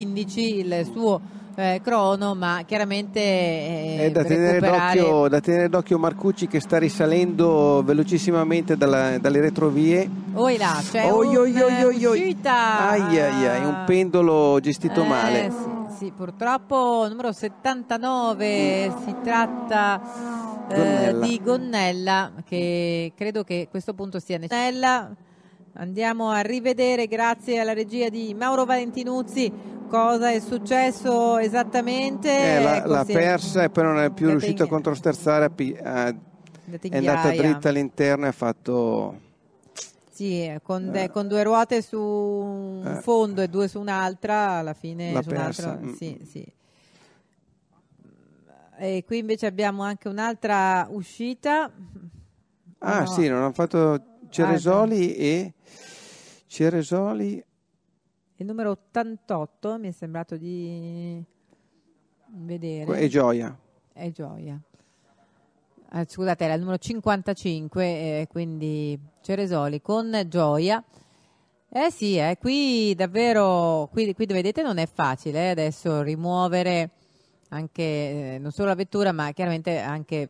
15 il suo eh, crono, ma chiaramente eh, è da tenere, recuperare... da tenere, d'occhio, Marcucci che sta risalendo velocissimamente dalla, dalle retrovie. Oi là, c'è oi, un, un pendolo gestito eh, male. Sì, sì, purtroppo numero 79 si tratta eh, Gonnella. di Gonnella che credo che a questo punto sia necessaria. Andiamo a rivedere, grazie alla regia di Mauro Valentinuzzi, cosa è successo esattamente? Eh, la, ecco, l'ha persa e poi non è più riuscito a controsterzare, eh, è andata dritta all'interno e ha fatto... Sì, eh, con, eh, con, due ruote su un eh, fondo eh, e due su un'altra, alla fine l'ha su persa. Mm. Sì, sì. E qui invece abbiamo anche un'altra uscita. Ah no. sì, non hanno fatto ah, ecco. Ceresoli ah, e... Ceresoli il numero 88 mi è sembrato di vedere. È gioia. È gioia. Ah, scusate, era il numero 55, eh, quindi Ceresoli con gioia. Eh sì, eh, qui davvero, qui, qui vedete non è facile eh, adesso rimuovere anche, eh, non solo la vettura, ma chiaramente anche